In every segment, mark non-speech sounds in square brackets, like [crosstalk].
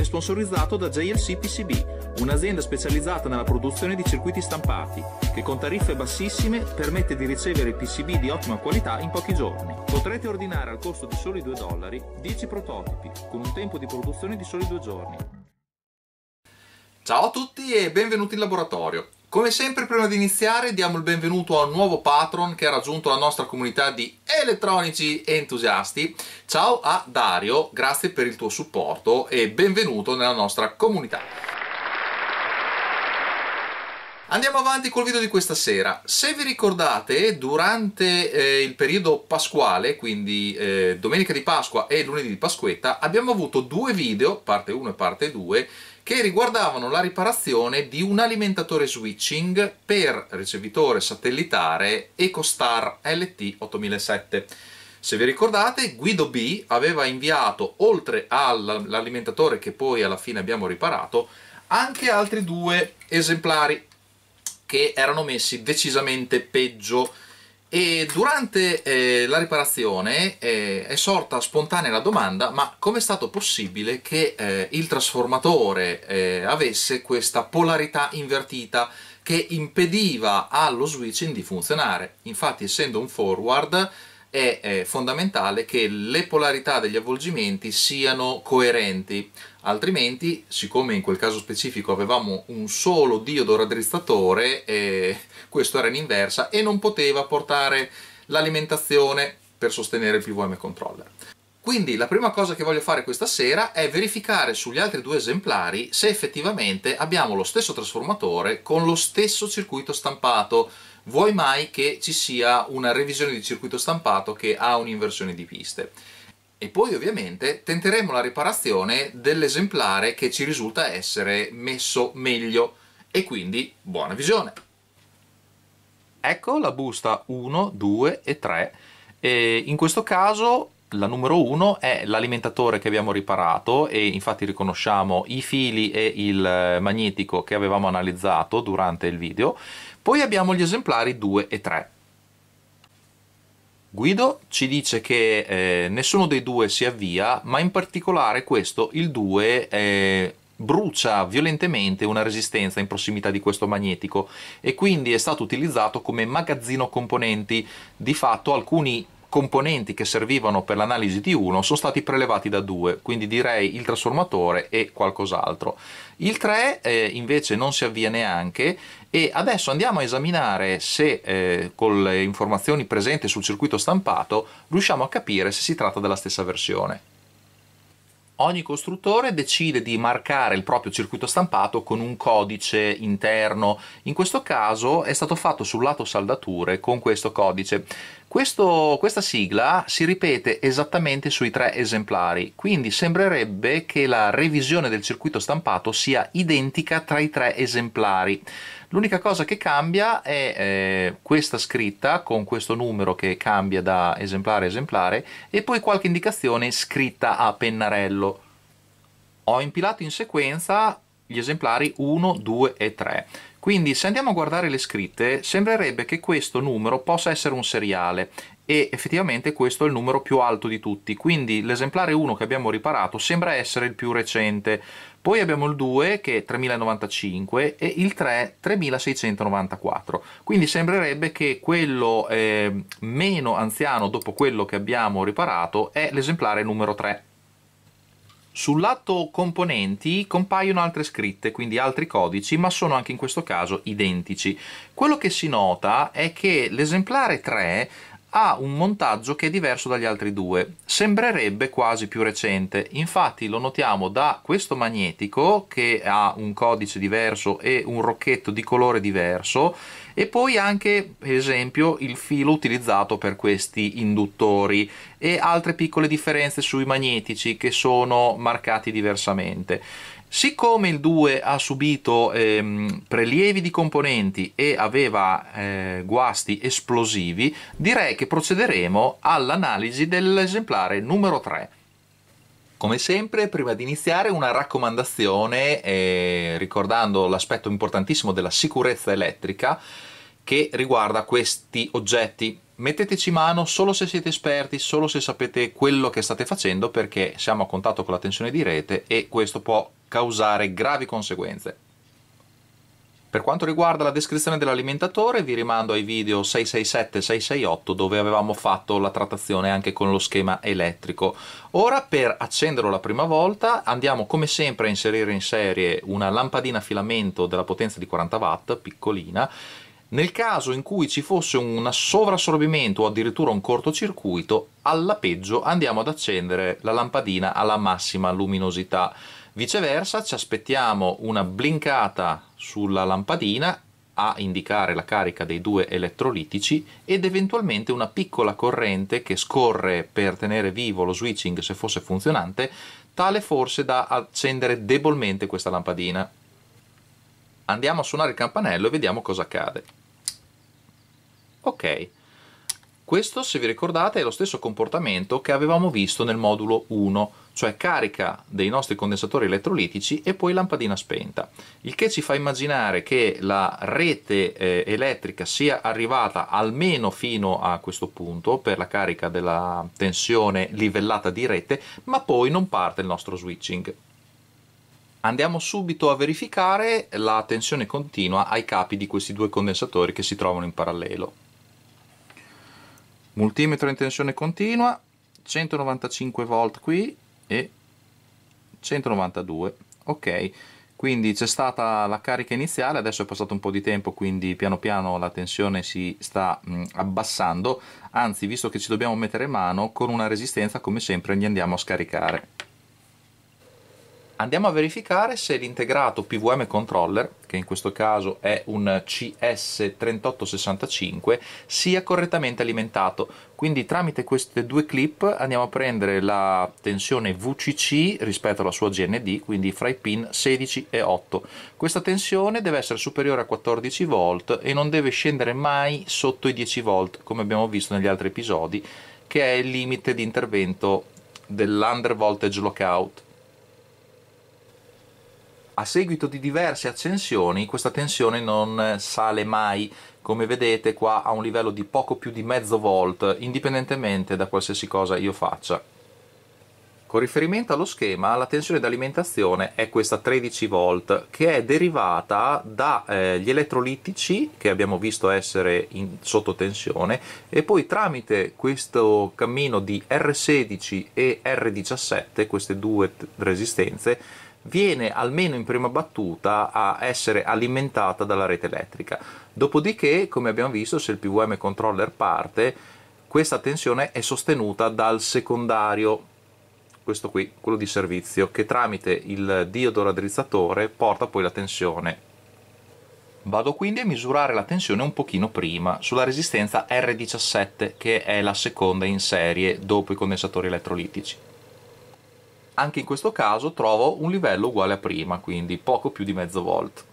è sponsorizzato da JLC PCB, un'azienda specializzata nella produzione di circuiti stampati, che con tariffe bassissime permette di ricevere PCB di ottima qualità in pochi giorni. Potrete ordinare al costo di soli 2 dollari 10 prototipi, con un tempo di produzione di soli 2 giorni. Ciao a tutti e benvenuti in laboratorio. Come sempre prima di iniziare diamo il benvenuto a un nuovo patron che ha raggiunto la nostra comunità di elettronici entusiasti. Ciao a Dario, grazie per il tuo supporto e benvenuto nella nostra comunità. Andiamo avanti col video di questa sera. Se vi ricordate, durante eh, il periodo pasquale, quindi eh, domenica di Pasqua e lunedì di Pasquetta, abbiamo avuto due video, parte 1 e parte 2, che riguardavano la riparazione di un alimentatore switching per ricevitore satellitare EcoStar LT 8007. Se vi ricordate, Guido B aveva inviato, oltre all'alimentatore che poi alla fine abbiamo riparato, anche altri due esemplari che erano messi decisamente peggio e durante eh, la riparazione eh, è sorta spontanea la domanda ma come è stato possibile che eh, il trasformatore eh, avesse questa polarità invertita che impediva allo switching di funzionare infatti essendo un forward è fondamentale che le polarità degli avvolgimenti siano coerenti, altrimenti, siccome in quel caso specifico avevamo un solo diodo raddrizzatore, eh, questo era in inversa e non poteva portare l'alimentazione per sostenere il PVM controller. Quindi la prima cosa che voglio fare questa sera è verificare sugli altri due esemplari se effettivamente abbiamo lo stesso trasformatore con lo stesso circuito stampato, vuoi mai che ci sia una revisione di circuito stampato che ha un'inversione di piste. E poi ovviamente tenteremo la riparazione dell'esemplare che ci risulta essere messo meglio e quindi buona visione! Ecco la busta 1, 2 e 3 e in questo caso la numero 1 è l'alimentatore che abbiamo riparato e infatti riconosciamo i fili e il magnetico che avevamo analizzato durante il video poi abbiamo gli esemplari 2 e 3. Guido ci dice che eh, nessuno dei due si avvia, ma in particolare questo, il 2, eh, brucia violentemente una resistenza in prossimità di questo magnetico e quindi è stato utilizzato come magazzino componenti. Di fatto alcuni componenti che servivano per l'analisi di uno sono stati prelevati da due, quindi direi il trasformatore e qualcos'altro. Il 3 eh, invece non si avvia neanche e adesso andiamo a esaminare se eh, con le informazioni presenti sul circuito stampato riusciamo a capire se si tratta della stessa versione. Ogni costruttore decide di marcare il proprio circuito stampato con un codice interno, in questo caso è stato fatto sul lato saldature con questo codice. Questo, questa sigla si ripete esattamente sui tre esemplari, quindi sembrerebbe che la revisione del circuito stampato sia identica tra i tre esemplari. L'unica cosa che cambia è eh, questa scritta con questo numero che cambia da esemplare a esemplare e poi qualche indicazione scritta a pennarello. Ho impilato in sequenza gli esemplari 1, 2 e 3. Quindi se andiamo a guardare le scritte sembrerebbe che questo numero possa essere un seriale e effettivamente questo è il numero più alto di tutti, quindi l'esemplare 1 che abbiamo riparato sembra essere il più recente, poi abbiamo il 2 che è 3095 e il 3 3694, quindi sembrerebbe che quello eh, meno anziano dopo quello che abbiamo riparato è l'esemplare numero 3. Sul lato componenti compaiono altre scritte, quindi altri codici, ma sono anche in questo caso identici. Quello che si nota è che l'esemplare 3 ha un montaggio che è diverso dagli altri due, sembrerebbe quasi più recente, infatti lo notiamo da questo magnetico che ha un codice diverso e un rocchetto di colore diverso e poi anche per esempio il filo utilizzato per questi induttori e altre piccole differenze sui magnetici che sono marcati diversamente. Siccome il 2 ha subito ehm, prelievi di componenti e aveva eh, guasti esplosivi, direi che procederemo all'analisi dell'esemplare numero 3. Come sempre, prima di iniziare, una raccomandazione eh, ricordando l'aspetto importantissimo della sicurezza elettrica che riguarda questi oggetti Metteteci mano solo se siete esperti, solo se sapete quello che state facendo perché siamo a contatto con la tensione di rete e questo può causare gravi conseguenze. Per quanto riguarda la descrizione dell'alimentatore vi rimando ai video 667 e 668 dove avevamo fatto la trattazione anche con lo schema elettrico. Ora per accenderlo la prima volta andiamo come sempre a inserire in serie una lampadina filamento della potenza di 40 watt piccolina nel caso in cui ci fosse un sovrassorbimento o addirittura un cortocircuito, alla peggio andiamo ad accendere la lampadina alla massima luminosità. Viceversa ci aspettiamo una blinkata sulla lampadina a indicare la carica dei due elettrolitici ed eventualmente una piccola corrente che scorre per tenere vivo lo switching se fosse funzionante, tale forse da accendere debolmente questa lampadina. Andiamo a suonare il campanello e vediamo cosa accade. Ok. Questo, se vi ricordate, è lo stesso comportamento che avevamo visto nel modulo 1, cioè carica dei nostri condensatori elettrolitici e poi lampadina spenta, il che ci fa immaginare che la rete eh, elettrica sia arrivata almeno fino a questo punto per la carica della tensione livellata di rete, ma poi non parte il nostro switching. Andiamo subito a verificare la tensione continua ai capi di questi due condensatori che si trovano in parallelo multimetro in tensione continua 195 volt qui e 192 ok quindi c'è stata la carica iniziale adesso è passato un po' di tempo quindi piano piano la tensione si sta mm, abbassando anzi visto che ci dobbiamo mettere mano con una resistenza come sempre ne andiamo a scaricare andiamo a verificare se l'integrato PVM controller, che in questo caso è un CS3865, sia correttamente alimentato. Quindi tramite queste due clip andiamo a prendere la tensione VCC rispetto alla sua GND, quindi fra i pin 16 e 8. Questa tensione deve essere superiore a 14 V e non deve scendere mai sotto i 10 V, come abbiamo visto negli altri episodi, che è il limite di intervento dell'under voltage lockout a seguito di diverse accensioni questa tensione non eh, sale mai come vedete qua a un livello di poco più di mezzo volt indipendentemente da qualsiasi cosa io faccia con riferimento allo schema la tensione d'alimentazione è questa 13 volt che è derivata dagli eh, elettrolitici che abbiamo visto essere in, sotto tensione e poi tramite questo cammino di R16 e R17 queste due resistenze viene almeno in prima battuta a essere alimentata dalla rete elettrica. Dopodiché, come abbiamo visto, se il PWM controller parte, questa tensione è sostenuta dal secondario, questo qui, quello di servizio, che tramite il diodo raddrizzatore porta poi la tensione. Vado quindi a misurare la tensione un pochino prima sulla resistenza R17 che è la seconda in serie dopo i condensatori elettrolitici anche in questo caso trovo un livello uguale a prima, quindi poco più di mezzo volt.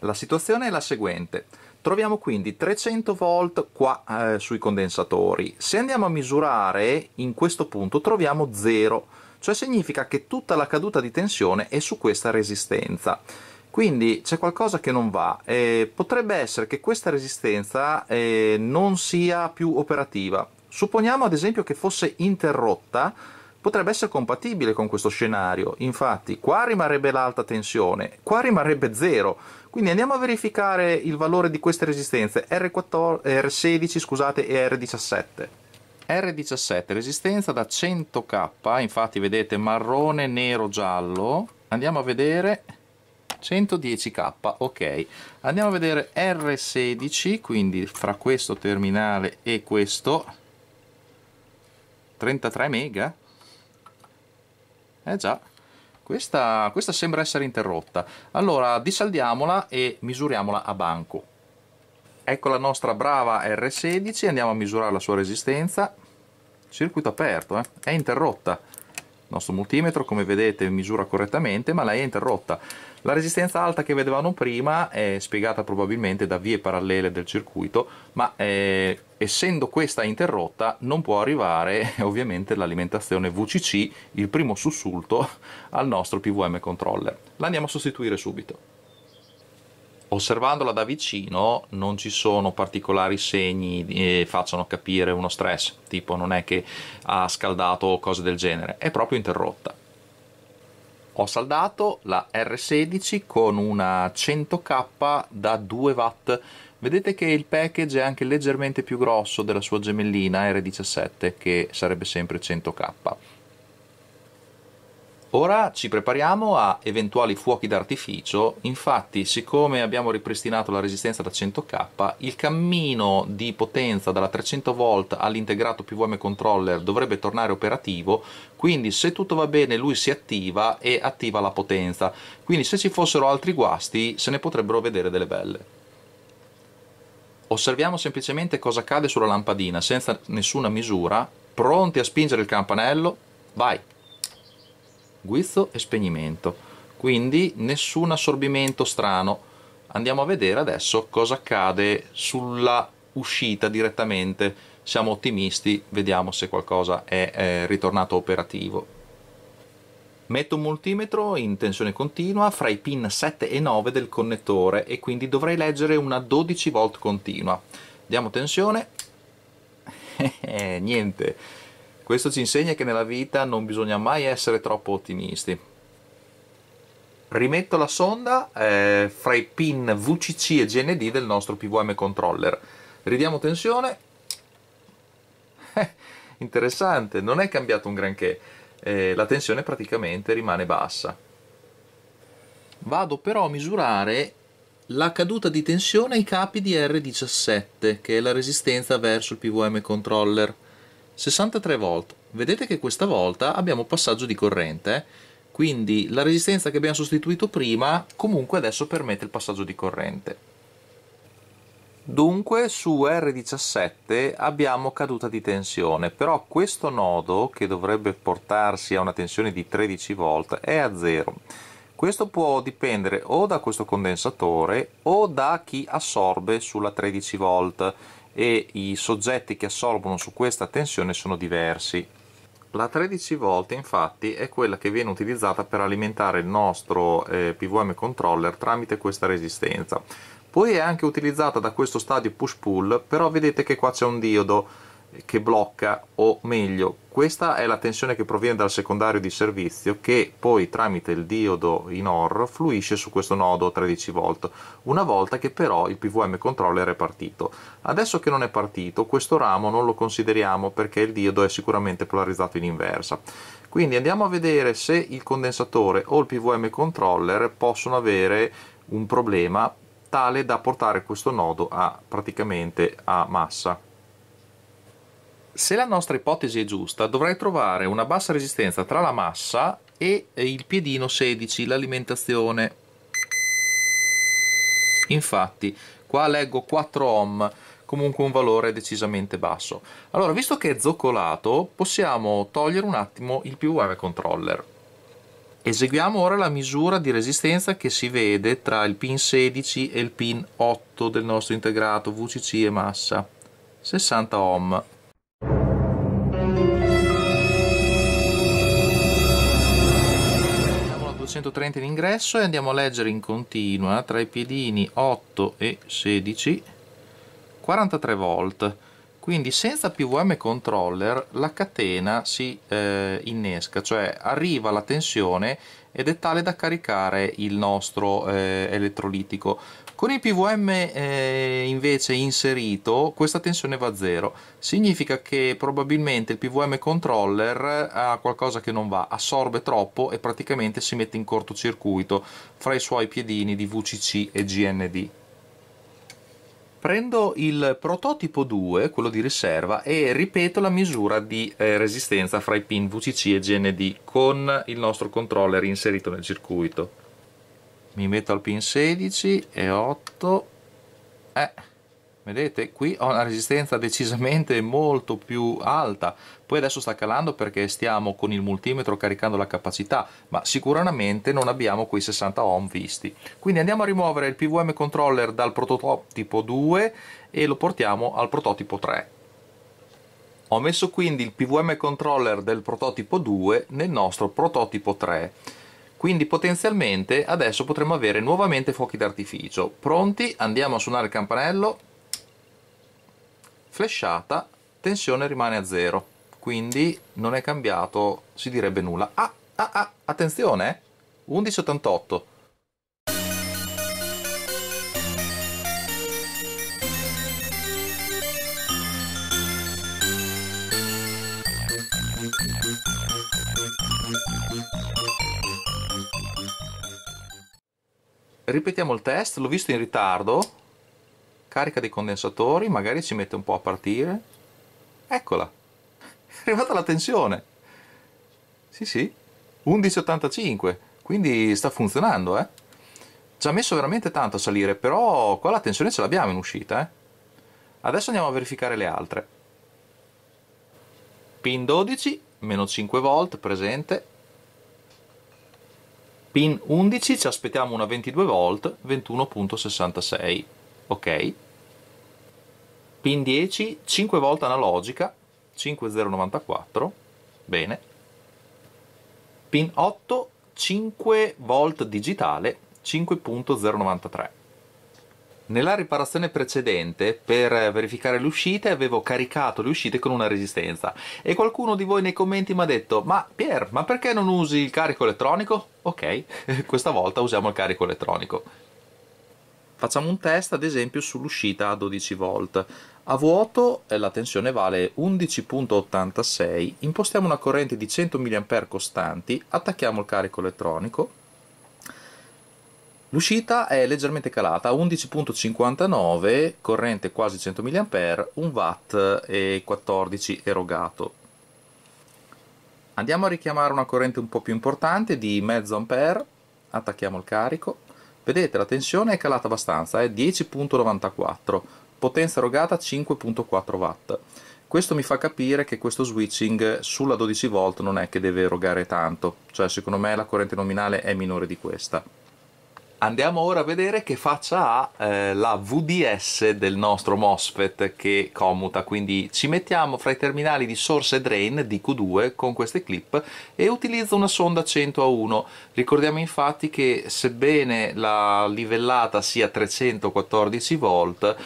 La situazione è la seguente. Troviamo quindi 300 volt qua eh, sui condensatori. Se andiamo a misurare, in questo punto troviamo 0, cioè significa che tutta la caduta di tensione è su questa resistenza. Quindi c'è qualcosa che non va. Eh, potrebbe essere che questa resistenza eh, non sia più operativa. Supponiamo ad esempio che fosse interrotta potrebbe essere compatibile con questo scenario. Infatti, qua rimarrebbe l'alta tensione, qua rimarrebbe zero Quindi andiamo a verificare il valore di queste resistenze R14, R16 scusate, e R17. R17, resistenza da 100k, infatti vedete marrone, nero, giallo. Andiamo a vedere 110k, ok. Andiamo a vedere R16, quindi fra questo terminale e questo 33 mega eh già, questa, questa sembra essere interrotta. Allora disaldiamola e misuriamola a banco. Ecco la nostra brava R16, andiamo a misurare la sua resistenza. Circuito aperto, eh? è interrotta. Il nostro multimetro, come vedete, misura correttamente, ma lei è interrotta. La resistenza alta che vedevamo prima è spiegata probabilmente da vie parallele del circuito, ma eh, essendo questa interrotta non può arrivare [laughs] ovviamente l'alimentazione VCC, il primo sussulto al nostro PVM controller. La andiamo a sostituire subito. Osservandola da vicino non ci sono particolari segni che eh, facciano capire uno stress, tipo non è che ha scaldato o cose del genere, è proprio interrotta. Ho saldato la R16 con una 100K da 2 watt Vedete che il package è anche leggermente più grosso della sua gemellina R17 che sarebbe sempre 100k. Ora ci prepariamo a eventuali fuochi d'artificio, infatti siccome abbiamo ripristinato la resistenza da 100k, il cammino di potenza dalla 300V all'integrato PVM controller dovrebbe tornare operativo, quindi se tutto va bene lui si attiva e attiva la potenza, quindi se ci fossero altri guasti se ne potrebbero vedere delle belle. Osserviamo semplicemente cosa cade sulla lampadina senza nessuna misura, pronti a spingere il campanello, vai! Guizzo e spegnimento, quindi nessun assorbimento strano. Andiamo a vedere adesso cosa accade sulla uscita direttamente. Siamo ottimisti, vediamo se qualcosa è, è eh, ritornato operativo. Metto un multimetro in tensione continua fra i pin 7 e 9 del connettore e quindi dovrei leggere una 12 volt continua. Diamo tensione. [laughs] Eh, niente. Questo ci insegna che nella vita non bisogna mai essere troppo ottimisti. Rimetto la sonda eh, fra i pin VCC e GND del nostro PVM controller. Ridiamo tensione. [laughs] Interessante, non è cambiato un granché eh, la tensione praticamente rimane bassa. Vado però a misurare la caduta di tensione ai capi di R17, che è la resistenza verso il PVM controller. 63 volt. Vedete che questa volta abbiamo passaggio di corrente, eh? quindi la resistenza che abbiamo sostituito prima comunque adesso permette il passaggio di corrente. Dunque su R17 abbiamo caduta di tensione, però questo nodo, che dovrebbe portarsi a una tensione di 13 V, è a zero. Questo può dipendere o da questo condensatore o da chi assorbe sulla 13 V e i soggetti che assorbono su questa tensione sono diversi. La 13 V infatti è quella che viene utilizzata per alimentare il nostro eh, PVM controller tramite questa resistenza poi è anche utilizzata da questo stadio push-pull, però vedete che qua c'è un diodo che blocca, o meglio, questa è la tensione che proviene dal secondario di servizio che poi tramite il diodo in OR fluisce su questo nodo 13V, una volta che però il PVM controller è partito. Adesso che non è partito, questo ramo non lo consideriamo perché il diodo è sicuramente polarizzato in inversa. Quindi andiamo a vedere se il condensatore o il PVM controller possono avere un problema tale da portare questo nodo a praticamente a massa. Se la nostra ipotesi è giusta, dovrei trovare una bassa resistenza tra la massa e il piedino 16, l'alimentazione. Infatti, qua leggo 4 ohm, comunque un valore decisamente basso. Allora, visto che è zoccolato, possiamo togliere un attimo il PWM controller. Eseguiamo ora la misura di resistenza che si vede tra il pin 16 e il pin 8 del nostro integrato VCC e massa, 60 ohm. Andiamo a 230 in ingresso e andiamo a leggere in continua tra i piedini 8 e 16 43 volt quindi senza PVM controller la catena si eh, innesca, cioè arriva la tensione ed è tale da caricare il nostro eh, elettrolitico. Con il PVM eh, invece inserito questa tensione va a zero, significa che probabilmente il PVM controller ha qualcosa che non va, assorbe troppo e praticamente si mette in cortocircuito fra i suoi piedini di VCC e GND prendo il prototipo 2, quello di riserva, e ripeto la misura di eh, resistenza fra i pin VCC e GND con il nostro controller inserito nel circuito. Mi metto al pin 16 e 8. Eh vedete qui ho una resistenza decisamente molto più alta poi adesso sta calando perché stiamo con il multimetro caricando la capacità ma sicuramente non abbiamo quei 60 ohm visti quindi andiamo a rimuovere il PVM controller dal prototipo 2 e lo portiamo al prototipo 3 ho messo quindi il PVM controller del prototipo 2 nel nostro prototipo 3 quindi potenzialmente adesso potremo avere nuovamente fuochi d'artificio pronti andiamo a suonare il campanello flashata, tensione rimane a zero, quindi non è cambiato, si direbbe nulla. Ah, ah, ah, attenzione, 11.88. Ripetiamo il test, l'ho visto in ritardo, carica dei condensatori, magari ci mette un po' a partire. Eccola, [laughs] è arrivata la tensione. Sì, sì, 11,85, quindi sta funzionando, eh. Ci ha messo veramente tanto a salire, però qua la tensione ce l'abbiamo in uscita, eh. Adesso andiamo a verificare le altre. Pin 12, meno 5 volt, presente. Pin 11 ci aspettiamo una 22 volt, 21.66. Ok pin 10, 5 volte analogica, 5094, bene. Pin 8, 5 volt digitale, 5.093. Nella riparazione precedente, per verificare le uscite, avevo caricato le uscite con una resistenza e qualcuno di voi nei commenti mi ha detto ma Pier, ma perché non usi il carico elettronico? Ok, [laughs] questa volta usiamo il carico elettronico. Facciamo un test ad esempio sull'uscita a 12 volt. A vuoto eh, la tensione vale 11.86, impostiamo una corrente di 100 mA costanti, attacchiamo il carico elettronico. L'uscita è leggermente calata, 11.59, corrente quasi 100 mA, 1 watt e 14 erogato. Andiamo a richiamare una corrente un po' più importante di mezzo ampere, attacchiamo il carico Vedete, la tensione è calata abbastanza, è 10.94, potenza erogata 5.4 watt. Questo mi fa capire che questo switching sulla 12 volt non è che deve erogare tanto, cioè secondo me la corrente nominale è minore di questa. Andiamo ora a vedere che faccia ha eh, la VDS del nostro MOSFET che commuta, quindi ci mettiamo fra i terminali di source e drain DQ2 con queste clip e utilizzo una sonda 100 a 1. Ricordiamo infatti che sebbene la livellata sia 314 volt,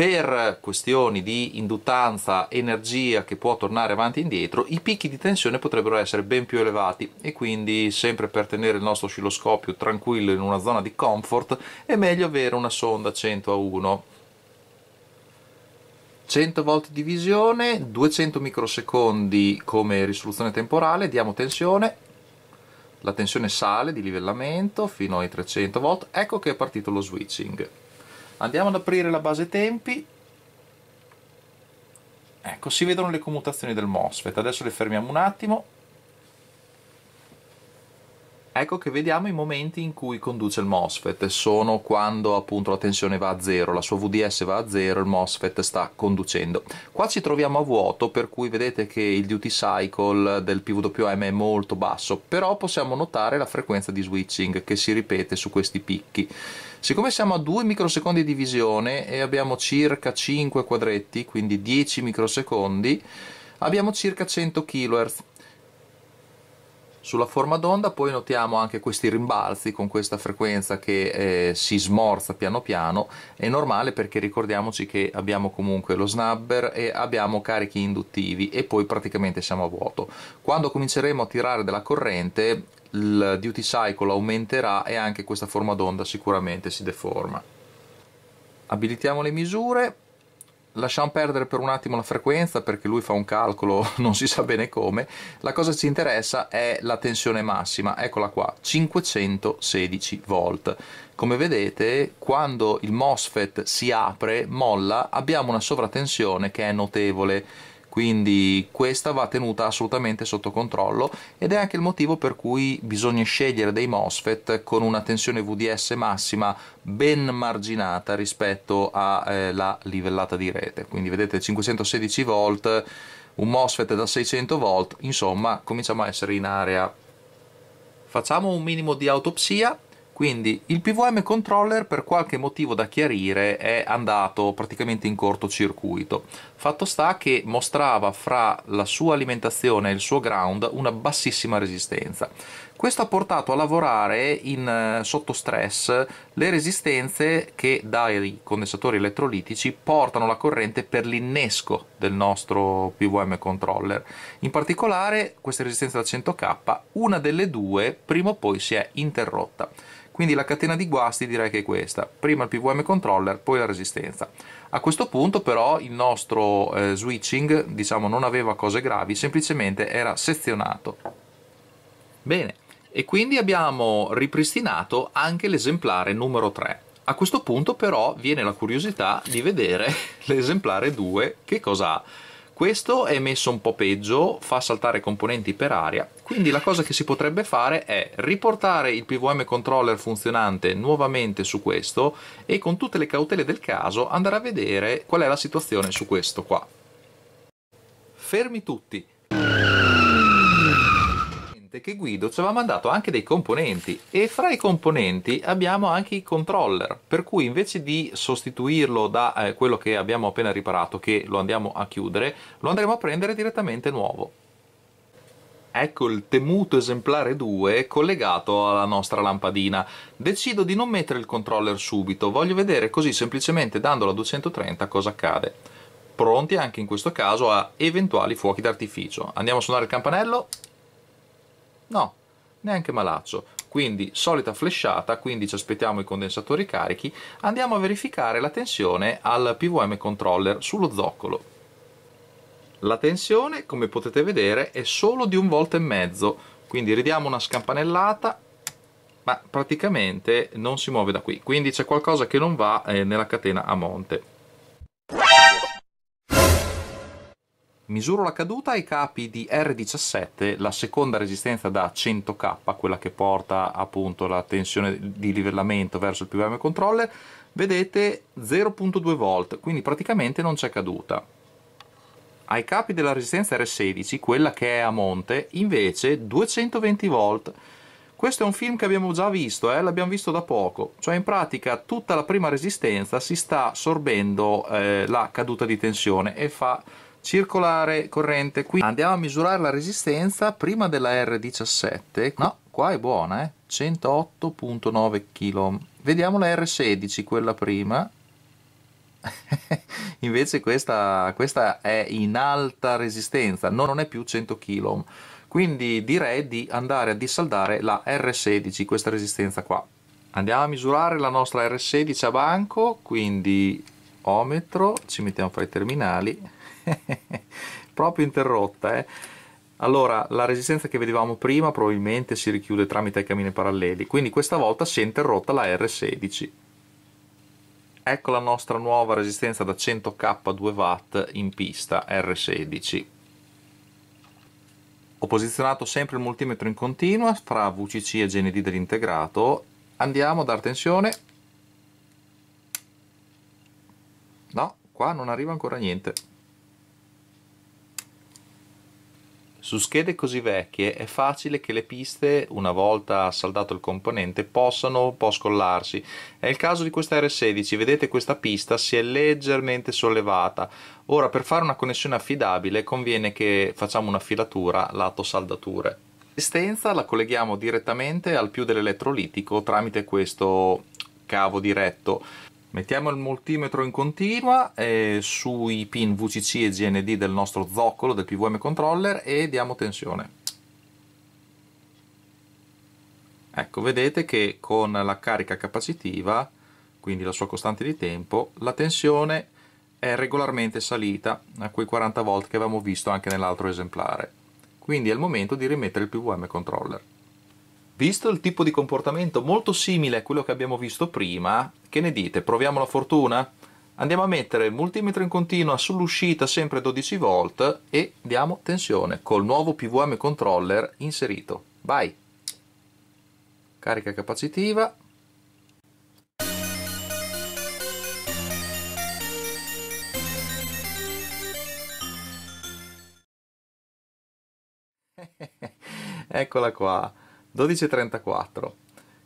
per questioni di induttanza, energia che può tornare avanti e indietro, i picchi di tensione potrebbero essere ben più elevati e quindi sempre per tenere il nostro oscilloscopio tranquillo in una zona di comfort è meglio avere una sonda 100 a 1 100 volti di visione, 200 microsecondi come risoluzione temporale, diamo tensione, la tensione sale di livellamento fino ai 300 volt, ecco che è partito lo switching andiamo ad aprire la base tempi ecco si vedono le commutazioni del MOSFET adesso le fermiamo un attimo ecco che vediamo i momenti in cui conduce il MOSFET, sono quando appunto la tensione va a zero, la sua VDS va a zero, il MOSFET sta conducendo. Qua ci troviamo a vuoto, per cui vedete che il duty cycle del PWM è molto basso, però possiamo notare la frequenza di switching che si ripete su questi picchi. Siccome siamo a 2 microsecondi di visione e abbiamo circa 5 quadretti, quindi 10 microsecondi, abbiamo circa 100 kHz sulla forma d'onda, poi notiamo anche questi rimbalzi con questa frequenza che eh, si smorza piano piano, è normale perché ricordiamoci che abbiamo comunque lo snubber e abbiamo carichi induttivi e poi praticamente siamo a vuoto. Quando cominceremo a tirare della corrente il duty cycle aumenterà e anche questa forma d'onda sicuramente si deforma. Abilitiamo le misure, lasciamo perdere per un attimo la frequenza perché lui fa un calcolo [laughs] non si sa bene come la cosa che ci interessa è la tensione massima eccola qua 516 volt come vedete quando il MOSFET si apre molla abbiamo una sovratensione che è notevole quindi questa va tenuta assolutamente sotto controllo ed è anche il motivo per cui bisogna scegliere dei MOSFET con una tensione VDS massima ben marginata rispetto alla eh, livellata di rete quindi vedete 516 volt un MOSFET da 600 volt insomma cominciamo a essere in area facciamo un minimo di autopsia quindi il PVM controller per qualche motivo da chiarire è andato praticamente in cortocircuito. Fatto sta che mostrava fra la sua alimentazione e il suo ground una bassissima resistenza. Questo ha portato a lavorare in, eh, sotto stress le resistenze che dai condensatori elettrolitici portano la corrente per l'innesco del nostro PWM controller. In particolare queste resistenze da 100K, una delle due prima o poi si è interrotta. Quindi la catena di guasti direi che è questa, prima il PWM controller, poi la resistenza. A questo punto però il nostro eh, switching diciamo, non aveva cose gravi, semplicemente era sezionato. Bene, e quindi abbiamo ripristinato anche l'esemplare numero 3. A questo punto però viene la curiosità di vedere [laughs] l'esemplare 2 che cosa ha. Questo è messo un po' peggio, fa saltare componenti per aria, quindi la cosa che si potrebbe fare è riportare il PVM controller funzionante nuovamente su questo e con tutte le cautele del caso andare a vedere qual è la situazione su questo qua. Fermi tutti! presente che Guido ci aveva mandato anche dei componenti e fra i componenti abbiamo anche i controller, per cui invece di sostituirlo da eh, quello che abbiamo appena riparato, che lo andiamo a chiudere, lo andremo a prendere direttamente nuovo. Ecco il temuto esemplare 2 collegato alla nostra lampadina. Decido di non mettere il controller subito, voglio vedere così semplicemente dandolo a 230 cosa accade. Pronti anche in questo caso a eventuali fuochi d'artificio. Andiamo a suonare il campanello No, neanche malaccio. Quindi solita flesciata, quindi ci aspettiamo i condensatori carichi, andiamo a verificare la tensione al PVM controller sullo zoccolo. La tensione, come potete vedere, è solo di un volto e mezzo, quindi ridiamo una scampanellata, ma praticamente non si muove da qui, quindi c'è qualcosa che non va eh, nella catena a monte. Misuro la caduta ai capi di R17, la seconda resistenza da 100K, quella che porta appunto la tensione di livellamento verso il PVM controller, vedete 0.2 volt, quindi praticamente non c'è caduta. Ai capi della resistenza R16, quella che è a monte, invece 220 volt. Questo è un film che abbiamo già visto, eh? l'abbiamo visto da poco, cioè in pratica tutta la prima resistenza si sta sorbendo eh, la caduta di tensione e fa circolare corrente qui andiamo a misurare la resistenza prima della R17 no qua è buona eh 108.9 kg vediamo la R16 quella prima [laughs] invece questa, questa è in alta resistenza no, non è più 100 kg quindi direi di andare a dissaldare la R16 questa resistenza qua andiamo a misurare la nostra R16 a banco quindi ometro ci mettiamo fra i terminali [laughs] proprio interrotta eh? allora la resistenza che vedevamo prima probabilmente si richiude tramite i cammini paralleli quindi questa volta si è interrotta la R16 ecco la nostra nuova resistenza da 100k 2 watt in pista R16 ho posizionato sempre il multimetro in continua fra VCC e GND dell'integrato andiamo a dar tensione no, qua non arriva ancora niente Su schede così vecchie è facile che le piste, una volta saldato il componente, possano un po' scollarsi. È il caso di questa R16, vedete questa pista si è leggermente sollevata. Ora per fare una connessione affidabile conviene che facciamo una filatura lato saldature. L'estenza la colleghiamo direttamente al più dell'elettrolitico tramite questo cavo diretto. Mettiamo il multimetro in continua eh, sui pin VCC e GND del nostro zoccolo del PVM controller e diamo tensione. Ecco, vedete che con la carica capacitiva, quindi la sua costante di tempo, la tensione è regolarmente salita a quei 40 volt che avevamo visto anche nell'altro esemplare. Quindi è il momento di rimettere il PVM controller. Visto il tipo di comportamento molto simile a quello che abbiamo visto prima, che ne dite? Proviamo la fortuna? Andiamo a mettere il multimetro in continua sull'uscita sempre 12 volt e diamo tensione col nuovo PVM controller inserito. Vai! Carica capacitiva, [laughs] Eccola qua. 12,34.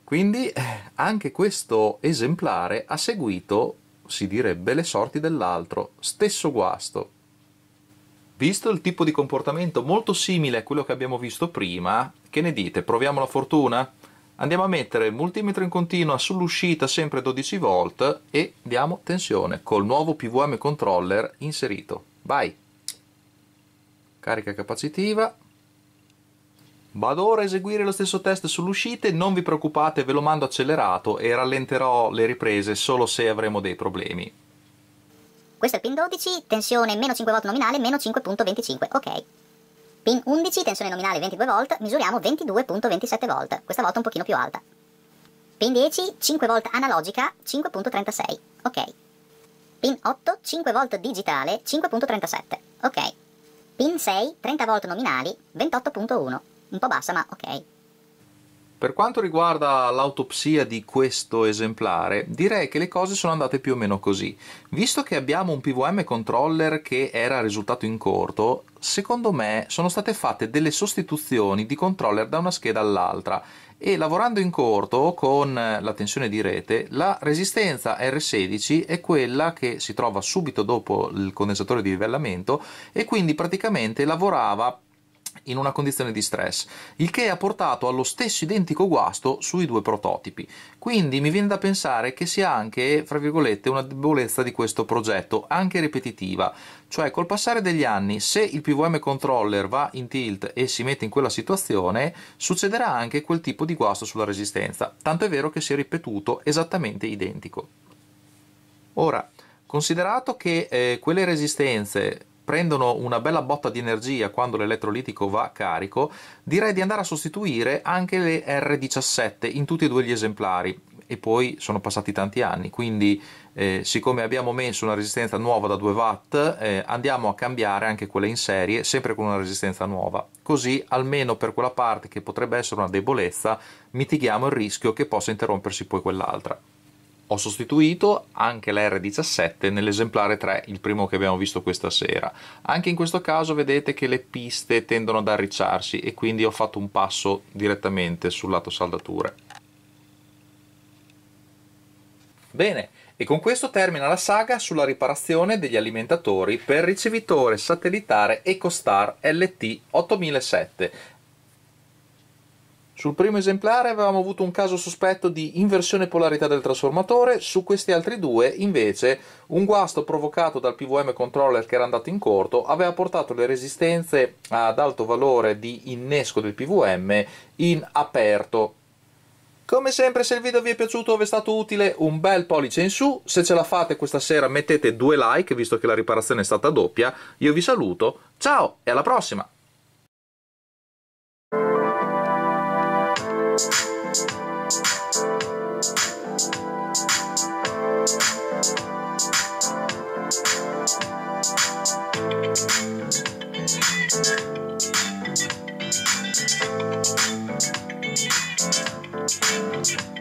Quindi eh, anche questo esemplare ha seguito, si direbbe, le sorti dell'altro, stesso guasto. Visto il tipo di comportamento molto simile a quello che abbiamo visto prima, che ne dite? Proviamo la fortuna? Andiamo a mettere il multimetro in continua sull'uscita sempre 12 volt e diamo tensione col nuovo PVM controller inserito. Vai! Carica capacitiva, Vado ora a eseguire lo stesso test sull'uscita, non vi preoccupate, ve lo mando accelerato e rallenterò le riprese solo se avremo dei problemi. Questo è il pin 12, tensione meno 5 volt nominale, meno 5.25, ok. Pin 11, tensione nominale 22 volt, misuriamo 22.27 volt, questa volta un pochino più alta. Pin 10, 5 volt analogica, 5.36, ok. Pin 8, 5 volt digitale, 5.37, ok. Pin 6, 30 volt nominali, 28.1, un po' bassa, ma ok. Per quanto riguarda l'autopsia di questo esemplare, direi che le cose sono andate più o meno così. Visto che abbiamo un PVM controller che era risultato in corto, secondo me sono state fatte delle sostituzioni di controller da una scheda all'altra e lavorando in corto con la tensione di rete, la resistenza R16 è quella che si trova subito dopo il condensatore di livellamento e quindi praticamente lavorava in una condizione di stress, il che ha portato allo stesso identico guasto sui due prototipi. Quindi mi viene da pensare che sia anche, fra virgolette, una debolezza di questo progetto, anche ripetitiva, cioè col passare degli anni, se il PVM controller va in tilt e si mette in quella situazione, succederà anche quel tipo di guasto sulla resistenza, tanto è vero che si è ripetuto esattamente identico. Ora, considerato che eh, quelle resistenze prendono una bella botta di energia quando l'elettrolitico va carico, direi di andare a sostituire anche le R17 in tutti e due gli esemplari e poi sono passati tanti anni, quindi eh, siccome abbiamo messo una resistenza nuova da 2 watt, eh, andiamo a cambiare anche quelle in serie, sempre con una resistenza nuova. Così, almeno per quella parte che potrebbe essere una debolezza, mitighiamo il rischio che possa interrompersi poi quell'altra ho sostituito anche lr 17 nell'esemplare 3, il primo che abbiamo visto questa sera. Anche in questo caso vedete che le piste tendono ad arricciarsi e quindi ho fatto un passo direttamente sul lato saldature. Bene, e con questo termina la saga sulla riparazione degli alimentatori per ricevitore satellitare EcoStar LT 8007 sul primo esemplare avevamo avuto un caso sospetto di inversione polarità del trasformatore, su questi altri due invece un guasto provocato dal PVM controller che era andato in corto aveva portato le resistenze ad alto valore di innesco del PVM in aperto. Come sempre se il video vi è piaciuto o vi è stato utile un bel pollice in su, se ce la fate questa sera mettete due like visto che la riparazione è stata doppia, io vi saluto, ciao e alla prossima! Thank you.